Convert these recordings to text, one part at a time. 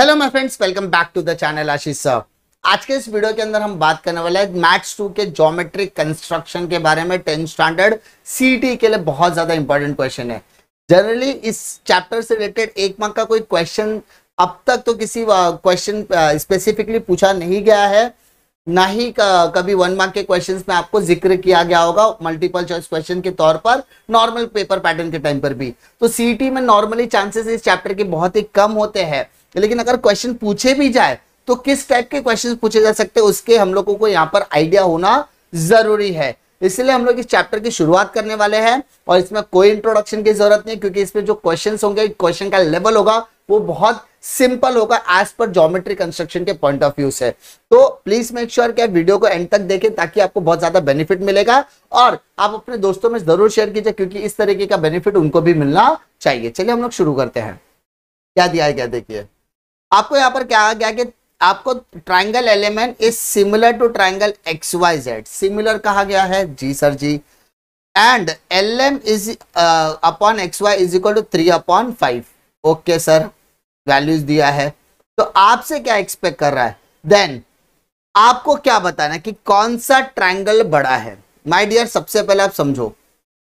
Hello my friends welcome back to the channel Ashish sir आज के इस वीडियो के अंदर हम बात करने वाले हैं मैथ्स टू के ज्योमेट्रिक कंस्ट्रक्शन के बारे में टेंथ स्टैंडर्ड सी के लिए बहुत ज्यादा इंपॉर्टेंट क्वेश्चन है जनरली इस चैप्टर से रिलेटेड एक मार्क का कोई क्वेश्चन अब तक तो किसी क्वेश्चन स्पेसिफिकली पूछा नहीं गया है ना ही कभी वन मार्क के क्वेश्चन में आपको जिक्र किया गया होगा मल्टीपल चॉइस क्वेश्चन के तौर पर नॉर्मल पेपर पैटर्न के टाइम पर भी तो सीटी में नॉर्मली चांसेस इस चैप्टर के बहुत ही कम होते हैं लेकिन अगर क्वेश्चन पूछे भी जाए तो किस टाइप के क्वेश्चन पूछे जा सकते हैं उसके हम लोगों को यहाँ पर आइडिया होना जरूरी है इसलिए हम लोग इस चैप्टर की शुरुआत करने वाले हैं और इसमें कोई इंट्रोडक्शन की जरूरत नहीं क्योंकि इसमें जो क्वेश्चंस होंगे क्वेश्चन का लेवल होगा वो बहुत सिंपल होगा एज पर ज्योमेट्री कंस्ट्रक्शन के पॉइंट ऑफ व्यू से तो प्लीज मेक श्योर कि आप वीडियो को एंड तक देखें ताकि आपको बहुत ज्यादा बेनिफिट मिलेगा और आप अपने दोस्तों में जरूर शेयर कीजिए क्योंकि इस तरीके का बेनिफिट उनको भी मिलना चाहिए चलिए हम लोग शुरू करते हैं क्या दिया है क्या देखिए आपको यहाँ पर क्या आ गया कि आपको triangle LMN is similar to triangle X Y Z similar कहा गया है ji sir ji and L M is upon X Y is equal to three upon five okay sir values दिया है तो आपसे क्या एक्सपेक्ट कर रहा है देन आपको क्या बताना कि कौन सा ट्राइंगल बड़ा है माय डियर सबसे पहले आप समझो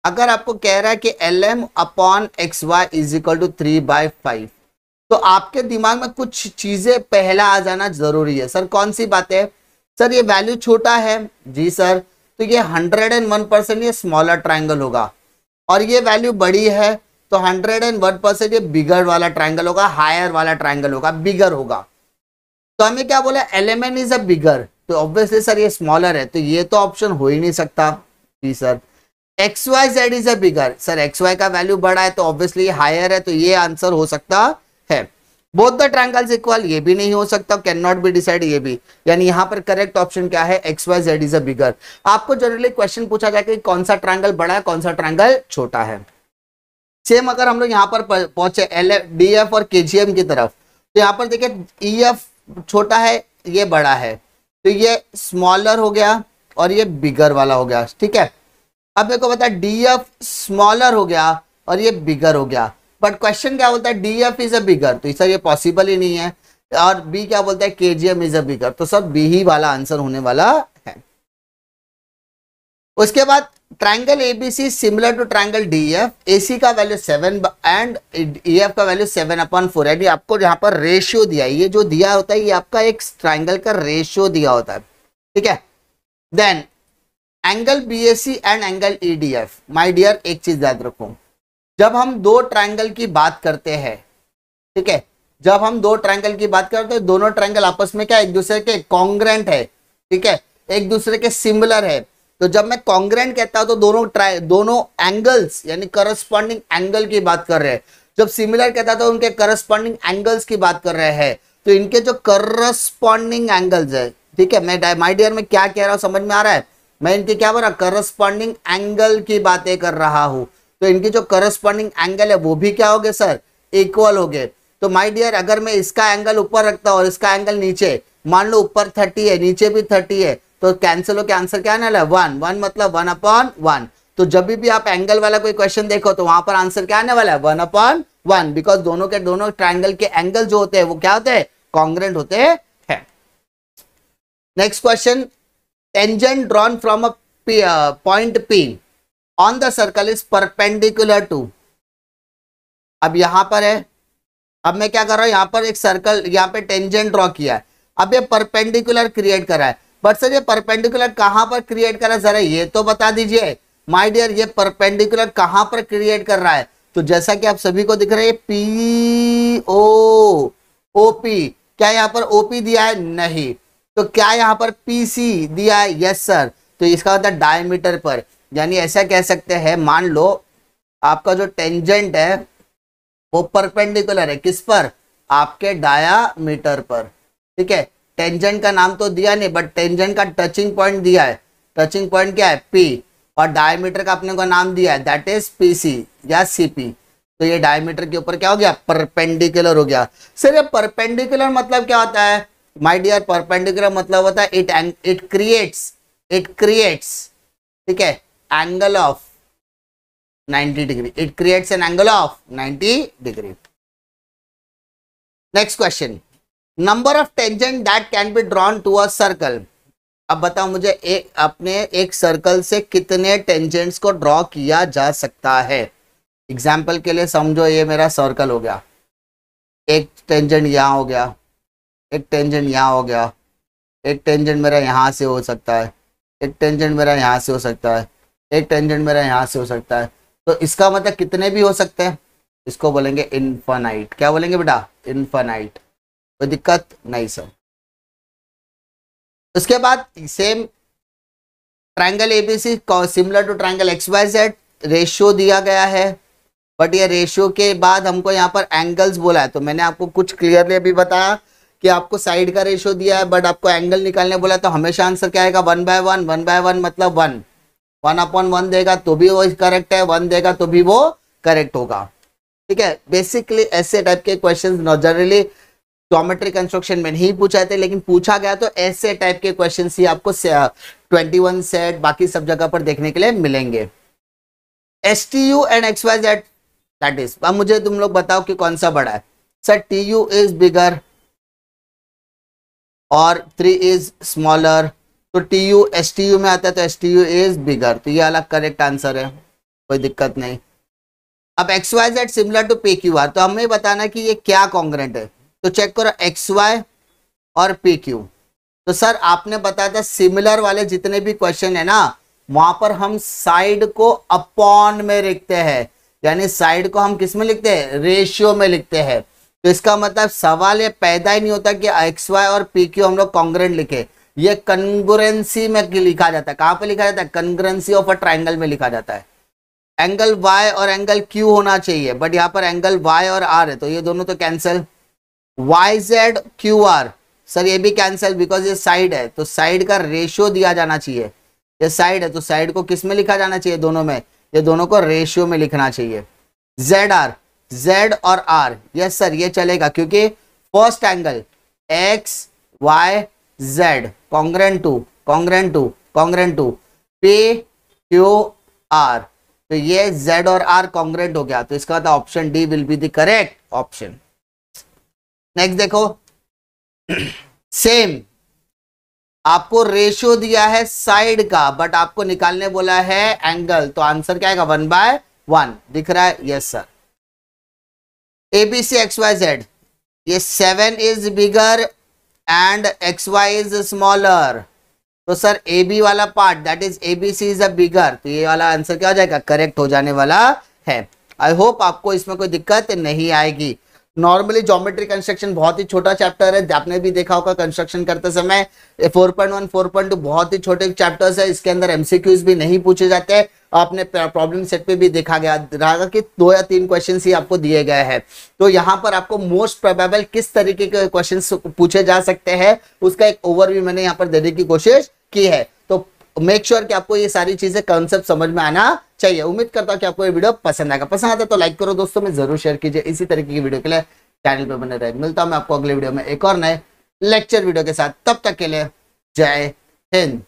अगर आपको कह रहा है कि L M upon X Y is equal to three by five तो आपके दिमाग में कुछ चीजें पहला आ जाना जरूरी है सर कौन सी बात है सर ये वैल्यू छोटा है जी सर तो ये हंड्रेड एंड वन परसेंट ये स्मॉलर ट्राइंगल होगा और ये वैल्यू बड़ी है तो हंड्रेड एंड वन परसेंट ये बिगर वाला ट्राइंगल होगा हायर वाला ट्राइंगल होगा बिगर होगा तो हमें क्या बोला एलिमेंट इज अ बिगर तो ऑब्वियसली सर ये स्मॉलर है तो ये तो ऑप्शन हो ही नहीं सकता ji sir X Y Z is a bigger sir X Y का वैल्यू बड़ा है तो ऑब्वियसली हायर है तो ये आंसर हो सकता बोथ द ट्रैंगल्स इक्वल ये भी नहीं हो सकता कैन नॉट बी डिसाइड ये भी यानी यहाँ पर करेक्ट ऑप्शन क्या है X Y Z is a bigger आपको जनरली क्वेश्चन पूछा जाए कि कौन सा ट्रैंगल बड़ा है कौन सा ट्रैंगल छोटा है सेम अगर हम लोग यहाँ पर पहुंचे एल एफ डी एफ और के जी एम की तरफ तो यहाँ पर देखिए ई e एफ छोटा है ये बड़ा है तो ये स्मॉलर हो गया और ये बिगर वाला हो गया ठीक है अब मेरे को पता डी एफ स्मॉलर हो गया और ये बिगर हो गया बट क्वेश्चन क्या बोलता है D F is a bigger तो सर ये पॉसिबल ही नहीं है और बी क्या बोलता है के G M is a bigger तो सब बी ही वाला आंसर होने वाला है उसके बाद triangle A B C similar to triangle D F A C का value seven and E F का वैल्यू सेवन अपॉन फोर यानी आपको यहाँ पर रेशियो दिया ये जो दिया होता है ये आपका एक ट्राइंगल का रेशियो दिया होता है ठीक है then angle B C and angle E D F my dear एक चीज याद रखो जब हम दो ट्रायंगल की बात करते हैं ठीक है जब हम दो ट्रायंगल की बात करते हैं दोनों ट्रायंगल आपस में क्या एक दूसरे के कॉन्ग्रेंट है ठीक है एक दूसरे के सिमिलर है तो जब मैं कॉन्ग्रेंट कहता हूं तो दोनों ट्राइ दोनों एंगल्स यानी करस्पॉन्डिंग एंगल की बात कर रहे हैं जब सिमिलर कहता तो उनके करस्पॉन्डिंग एंगल्स की बात कर रहे हैं तो इनके जो करस्पॉन्डिंग एंगल्स है ठीक है मैं माई डियर में क्या कह रहा हूँ समझ में आ रहा है मैं इनके क्या बोल रहा करस्पॉन्डिंग एंगल की बातें कर रहा हूँ तो इनके जो करस्पॉन्डिंग एंगल है वो भी क्या हो गए सर इक्वल हो गए तो माय डियर अगर मैं इसका एंगल ऊपर रखता और इसका एंगल नीचे मान लो ऊपर थर्टी है नीचे भी थर्टी है तो कैंसिल हो के आंसर क्या आने वन वन मतलब वन अपॉन वन तो जब भी आप एंगल वाला कोई क्वेश्चन देखो तो वहां पर आंसर क्या आने वाला है वन अपॉन वन बिकॉज दोनों के दोनों ट्राइंगल के एंगल जो होते हैं वो क्या होते हैं कॉन्ग्रेंट होते हैं next question tangent drawn from a point P on the circle is perpendicular to अब यहां पर है अब मैं क्या कर रहा हूं यहां पर एक सर्कल यहां पे टेंजेंट ड्रॉ किया है अब ये परपेंडिकुलर क्रिएट करा है बट सर ये परपेंडिकुलर कहां पर क्रिएट करा जरा ये तो बता दीजिए माय डियर ये परपेंडिकुलर कहां पर क्रिएट कर रहा है तो जैसा कि आप सभी को दिख रहा है पी ओ ओपी क्या यहां पर ओपी दिया है नहीं तो क्या यहां पर सी दिया है यस सर तो इसका होता है डायमीटर पर यानी ऐसा कह सकते हैं मान लो आपका जो टेंजेंट है वो परपेंडिकुलर है किस पर आपके डाया मीटर पर ठीक है टेंजेंट का नाम तो दिया नहीं बट टेंजेंट का टचिंग पॉइंट दिया है टचिंग पॉइंट क्या है पी और डायमीटर का अपने को नाम दिया है दैट इज पीसी या सीपी तो ये डायमीटर के ऊपर क्या हो गया परपेंडिकुलर हो गया सर ये परपेंडिकुलर मतलब क्या होता है माय डियर परपेंडिकुलर मतलब होता है it it creates it creates ठीक है angle of 90 degree. It creates an angle of 90 degree. Next question. Number of tangent that can be drawn to a circle. अब बताओ मुझे एक अपने एक सर्कल से कितने टेंजेंट्स को ड्रॉ किया जा सकता है एग्जाम्पल के लिए समझो ये मेरा सर्कल हो गया एक टेंजेंट यहाँ हो गया एक टेंजेंट यहाँ हो गया एक टेंजेंट मेरा यहाँ से हो सकता है एक टेंजेंट मेरा यहाँ से हो सकता है एक टेंजेंट मेरा यहाँ से हो सकता है तो इसका मतलब कितने भी हो सकते हैं इसको बोलेंगे इन्फानाइट क्या बोलेंगे बेटा इन्फानाइट कोई दिक्कत नहीं सर उसके बाद same triangle ABC similar to triangle X Y Z ratio दिया गया है बट ये रेशियो के बाद हमको यहाँ पर एंगल्स बोला है तो मैंने आपको कुछ क्लियरली अभी बताया कि आपको साइड का रेशियो दिया है बट आपको एंगल निकालने बोला तो हमेशा आंसर क्या आएगा one by one one by one मतलब वन वन अपॉन वन देगा तो भी वो करेक्ट है वन देगा तो भी वो करेक्ट होगा ठीक है बेसिकली ऐसे टाइप के क्वेश्चन जनरली जोमेट्री कंस्ट्रक्शन में नहीं पूछा थे लेकिन पूछा गया तो ऐसे टाइप के क्वेश्चन ही आपको ट्वेंटी वन सेट बाकी सब जगह पर देखने के लिए मिलेंगे S T U and X Y Z that is अब मुझे तुम लोग बताओ कि कौन सा बड़ा है sir T U is bigger और थ्री इज स्मॉलर तो T U S T U में आता है तो S T U is bigger तो ये अलग करेक्ट आंसर है कोई दिक्कत नहीं अब X Y Z similar to P Q R तो हमें बताना कि ये क्या कॉन्ग्रेंट है तो चेक करो एक्स वाई और पी क्यू तो सर आपने बताया था सिमिलर वाले जितने भी क्वेश्चन है ना वहां पर हम साइड को अपॉन में लिखते हैं यानी साइड को हम किस में लिखते हैं रेशियो में लिखते हैं तो इसका मतलब सवाल ये पैदा ही नहीं होता कि एक्स वाई और पी क्यू हम लोग कॉन्ग्रेंट लिखे ये कंग्रेंसी में लिखा जाता है कहां पे लिखा जाता है कंग्रेंसी ऑफ अ ट्राइंगल में लिखा जाता है एंगल वाई और एंगल क्यू होना चाहिए बट यहां पर एंगल वाई और आर है तो ये दोनों तो cancel Y Z Q R sir ये भी कैंसिल बिकॉज ये साइड है तो साइड का रेशियो दिया जाना चाहिए ये साइड है तो साइड को किस में लिखा जाना चाहिए दोनों में ये दोनों को रेशियो में लिखना चाहिए जेड आर जेड और आर यस सर ये चलेगा क्योंकि first angle X Y Z congruent to congruent to congruent to पे क्यू आर तो ये जेड और आर कॉन्ग्रेंट हो गया तो इसका था option D will be the correct option next देखो सेम आपको रेशियो दिया है साइड का बट आपको निकालने बोला है एंगल तो आंसर क्या आएगा वन बाय वन दिख रहा है yes sir ABC X Y Z ये seven is bigger X Y is smaller तो सर ए बी वाला part that is A B C is a bigger तो ये वाला आंसर क्या हो जाएगा करेक्ट हो जाने वाला है आई होप आपको इसमें कोई दिक्कत नहीं आएगी नॉर्मली ज्योमेट्री कंस्ट्रक्शन बहुत ही छोटा चैप्टर है आपने भी देखा होगा कंस्ट्रक्शन करते समय 4.1 4.2 बहुत ही छोटे चैप्टर्स है इसके अंदर एमसीक्यूज भी नहीं पूछे जाते आपने प्रॉब्लम सेट पे भी देखा गया रहेगा कि दो या तीन क्वेश्चन ही आपको दिए गए हैं तो यहाँ पर आपको मोस्ट प्रोबेबल किस तरीके के क्वेश्चन पूछे जा सकते हैं उसका एक ओवरव्यू मैंने यहाँ पर देने की कोशिश की है मेक श्योर sure कि आपको ये सारी चीजें कॉन्सेप्ट समझ में आना चाहिए उम्मीद करता हूँ कि आपको ये वीडियो पसंद आएगा पसंद आता है तो लाइक करो दोस्तों में जरूर शेयर कीजिए इसी तरीके की वीडियो के लिए चैनल पर बने रहे मिलता हूं मैं आपको अगले वीडियो में एक और नए लेक्चर वीडियो के साथ तब तक के लिए जय हिंद